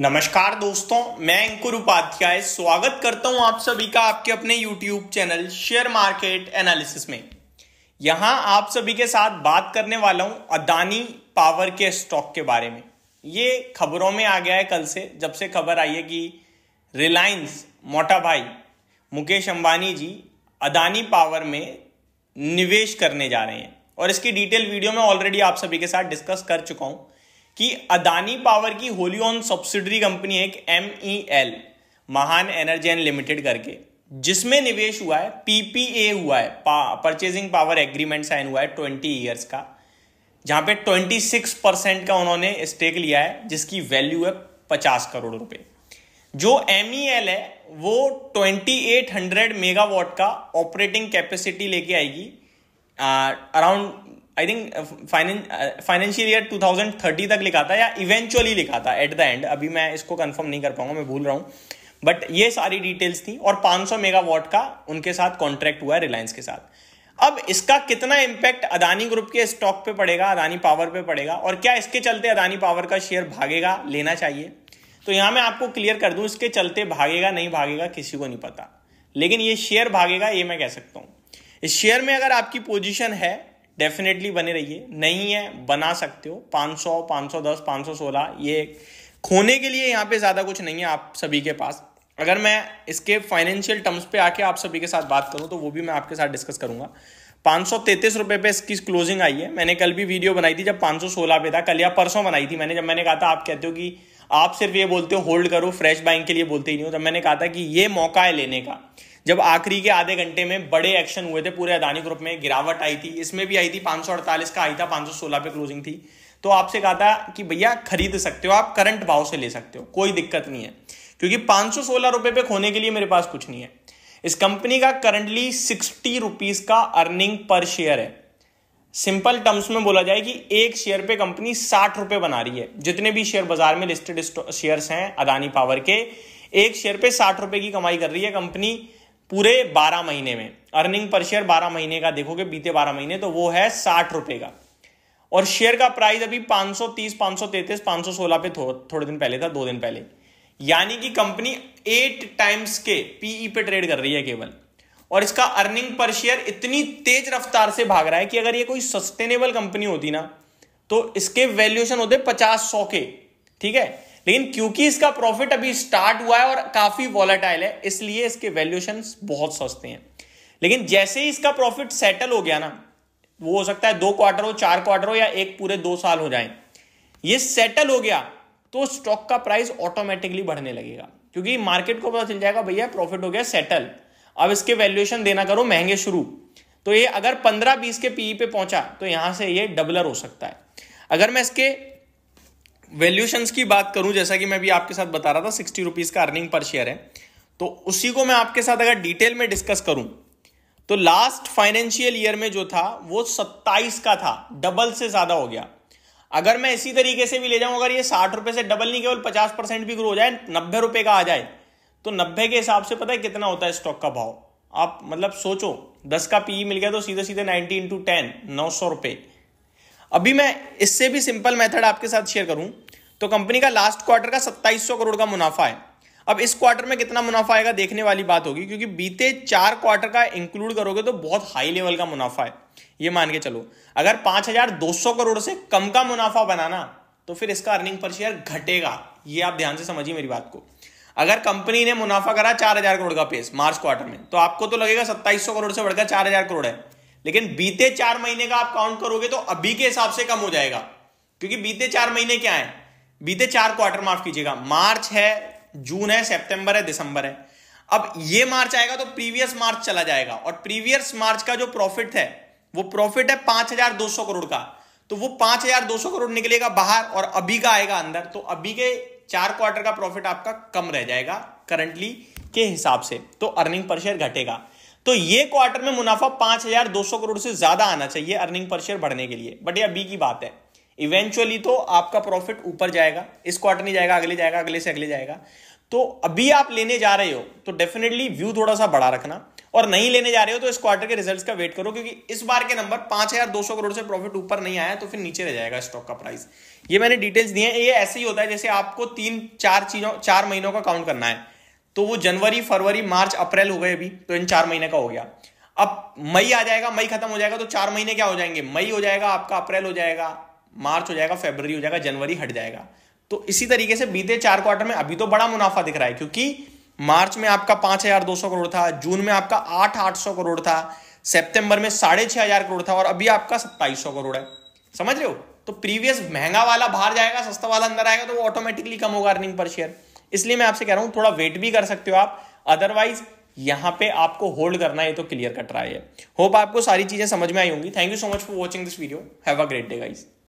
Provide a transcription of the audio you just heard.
नमस्कार दोस्तों मैं अंकुर उपाध्याय स्वागत करता हूं आप सभी का आपके अपने YouTube channel share market analysis में यहां आप सभी के साथ बात करने वाला हूं अदानी पावर के स्टॉक के बारे में ये खबरों में आ गया है कल से जब से खबर आई है कि रिलायंस मोटा भाई मुकेश अंबानी जी अदानी पावर में निवेश करने जा रहे हैं और इसकी डिटेल वीडियो में ऑलरेडी आप सभी के साथ डिस्कस कर चुका हूं कि अदानी पावर की होली ऑन सब्सिडरी कंपनी एक M E L Mahan energy and limited करके जिसमें निवेश हुआ है पीपीए हुआ है परचेजिंग पावर एग्रीमेंट साइन हुआ है ट्वेंटी ईयर्स का जहां पे ट्वेंटी सिक्स परसेंट का उन्होंने स्टेक लिया है जिसकी वैल्यू है पचास करोड़ रुपए जो एम ई एल है वो ट्वेंटी एट हंड्रेड मेगावॉट का ऑपरेटिंग कैपेसिटी लेके आएगी around I think financial year 2030 तक लिखा था या इवेंचुअली लिखा था एट द एंड अभी मैं इसको कंफर्म नहीं कर पाऊंगा मैं भूल रहा हूँ बट ये सारी डिटेल्स थी और 500 मेगावाट का उनके साथ कॉन्ट्रैक्ट हुआ है रिलायंस के साथ अब इसका कितना इम्पैक्ट अदानी ग्रुप के स्टॉक पे पड़ेगा अदानी पावर पे पड़ेगा और क्या इसके चलते अदानी पावर का शेयर भागेगा लेना चाहिए तो यहां मैं आपको क्लियर कर दूं इसके चलते भागेगा नहीं भागेगा किसी को नहीं पता लेकिन ये शेयर भागेगा ये मैं कह सकता हूं इस शेयर में अगर आपकी पोजीशन है डेफिनेटली बने रहिए नहीं है बना सकते हो 500 510 516 ये खोने के लिए यहाँ पे ज़्यादा कुछ नहीं है आप सभी के पास अगर मैं इसके फाइनेंशियल टर्म्स पे आके आप सभी के साथ बात करूँ तो वो भी मैं आपके साथ डिस्कस करूँगा पाँच सौ तैतीस रुपये पे इसकी क्लोजिंग आई है मैंने कल भी वीडियो बनाई थी जब पाँच सौ सोलह पे था कल या परसों बनाई थी मैंने जब मैंने कहा था आप कहते हो कि आप सिर्फ ये बोलते हो होल्ड करो फ्रेश बाइंग के लिए बोलते ही नहीं हो जब मैंने कहा था कि ये मौका है लेने का जब आखिरी के आधे घंटे में बड़े एक्शन हुए थे पूरे अदानी ग्रुप में गिरावट आई थी इसमें भी आई थी पांच का आई था पांच पे क्लोजिंग थी तो आपसे कहा था कि भैया खरीद सकते हो आप करंट भाव से ले सकते हो कोई दिक्कत नहीं है क्योंकि पांच सौ रुपए पे खोने के लिए मेरे पास कुछ नहीं है इस कंपनी का करंटली सिक्सटी रुपीज का अर्निंग पर शेयर है सिंपल टर्म्स में बोला जाए कि एक शेयर पे कंपनी साठ रुपए बना रही है जितने भी शेयर बाजार में लिस्टेड शेयर्स हैं अदानी पावर के एक शेयर पे साठ रुपए की कमाई कर रही है कंपनी पूरे बारह महीने में अर्निंग पर शेयर बारह महीने का देखोगे बीते बारह महीने तो वो है साठ रुपए का और शेयर का प्राइस अभी 530, 533, 516 पे थो, थोड़े दिन पहले था दो दिन पहले यानी कि कंपनी एट टाइम्स के पीई e पे ट्रेड कर रही है केवल और इसका अर्निंग पर शेयर इतनी तेज रफ्तार से भाग रहा है कि अगर ये कोई सस्टेनेबल कंपनी होती ना तो इसके वैल्यूएशन होते पचास सौ के ठीक है लेकिन क्योंकि इसका प्रॉफिट अभी स्टार्ट हुआ है और काफी वॉलेटाइल है इसलिए इसके वैल्यूएशन बहुत सस्ते हैं लेकिन जैसे ही इसका प्रॉफिट सेटल हो गया ना वो हो सकता है दो क्वार्टर हो चार क्वार्टर हो या एक पूरे दो साल हो जाए ये सेटल हो गया तो स्टॉक का प्राइस ऑटोमेटिकली बढ़ने लगेगा क्योंकि मार्केट को पता चल जाएगा भैया प्रॉफिट हो गया सेटल अब इसके वैल्यूएशन देना करो महंगे शुरू तो ये अगर 15-20 के पीई e पे पहुंचा तो यहां से ये डबलर हो सकता है अगर मैं इसके वैल्यूशन की बात करूं जैसा कि मैं भी आपके साथ बता रहा था सिक्सटी रुपीज़ का अर्निंग पर शेयर है तो उसी को मैं आपके साथ अगर डिटेल में डिस्कस करूं तो लास्ट फाइनेंशियल ईयर में जो था वो सत्ताईस का था डबल से ज़्यादा हो गया अगर मैं इसी तरीके से भी ले जाऊं अगर ये साठ रुपए से डबल नहीं केवल पचास परसेंट भी ग्रो हो जाए नब्बे रुपए का आ जाए तो नब्बे के हिसाब से पता है कितना होता है स्टॉक का भाव आप मतलब सोचो दस का पीई e मिल गया तो सीधे सीधे नाइनटी इंटू टेन नौ सौ रुपए अभी मैं इससे भी सिंपल मेथड आपके साथ शेयर करूं तो कंपनी का लास्ट क्वार्टर का 2700 करोड़ का मुनाफा है अब इस क्वार्टर में कितना मुनाफा आएगा देखने वाली बात होगी क्योंकि बीते चार क्वार्टर का इंक्लूड करोगे तो बहुत हाई लेवल का मुनाफा है ये मान के चलो अगर 5200 करोड़ से कम का मुनाफा बनाना तो फिर इसका अर्निंग पर शेयर घटेगा ये आप ध्यान से समझिए मेरी बात को अगर कंपनी ने मुनाफा करा चार हजार करोड़ का पेस मार्च क्वार्टर में तो आपको तो लगेगा सत्ताईस करोड़ से बढ़कर चार हजार करोड़ है लेकिन बीते चार महीने का आप काउंट करोगे तो अभी के हिसाब से कम हो जाएगा क्योंकि बीते चार महीने क्या है बीते चार क्वार्टर माफ कीजिएगा मार्च है जून है सितंबर है दिसंबर है अब ये मार्च आएगा तो प्रीवियस मार्च चला जाएगा और प्रीवियस मार्च का जो प्रॉफिट है वो प्रॉफिट है पांच हजार दो सौ करोड़ का तो वो पांच हजार दो सौ करोड़ निकलेगा बाहर और अभी का आएगा अंदर तो अभी के चार क्वार्टर का प्रॉफिट आपका कम रह जाएगा करंटली के हिसाब से तो अर्निंग पर शेयर घटेगा तो ये क्वार्टर में मुनाफा 5,200 करोड़ से ज्यादा आना चाहिए अर्निंग पर शेयर बढ़ने के लिए बट ये अभी की बात है इवेंचुअली तो आपका प्रॉफिट ऊपर जाएगा इस क्वार्टर नहीं जाएगा अगले जाएगा अगले से अगले जाएगा तो अभी आप लेने जा रहे हो तो डेफिनेटली व्यू थोड़ा सा बड़ा रखना और नहीं लेने जा रहे हो तो इस क्वार्टर के रिजल्ट्स का वेट करो क्योंकि इस बार के नंबर 5200 करोड़ से प्रॉफिट ऊपर नहीं आया तो फिर नीचे रह जाएगा स्टॉक का प्राइस ये मैंने डिटेल्स दिए हैं ये ऐसे ही होता है जैसे आपको तीन चार चीजों चार महीनों का काउंट करना है तो वो जनवरी फरवरी मार्च अप्रैल हो गए अभी तो इन चार महीने का हो गया अब मई आ जाएगा मई खत्म हो जाएगा तो चार महीने क्या हो जाएंगे मई हो जाएगा आपका अप्रैल हो जाएगा मार्च हो जाएगा फेबररी हो जाएगा जनवरी हट जाएगा तो इसी तरीके से बीते चार क्वार्टर में अभी तो बड़ा मुनाफा दिख रहा है क्योंकि मार्च में आपका पांच हजार दो सौ करोड़ था जून में आपका आठ आठ सौ करोड़ था सेप्टेंबर में साढ़े छह हजार करोड़ था और अभी आपका सत्ताईस सौ करोड़ है समझ रहे हो तो प्रीवियस महंगा वाला बाहर जाएगा सस्ता वाला अंदर आएगा तो वो ऑटोमेटिकली कम होगा अर्निंग पर शेयर इसलिए मैं आपसे कह रहा हूं थोड़ा वेट भी कर सकते हो आप अदरवाइज यहां पे आपको होल्ड करना है तो क्लियर कट रहा है होप आपको सारी चीजें समझ में आई होंगी thank you so much for watching this video have a great day guys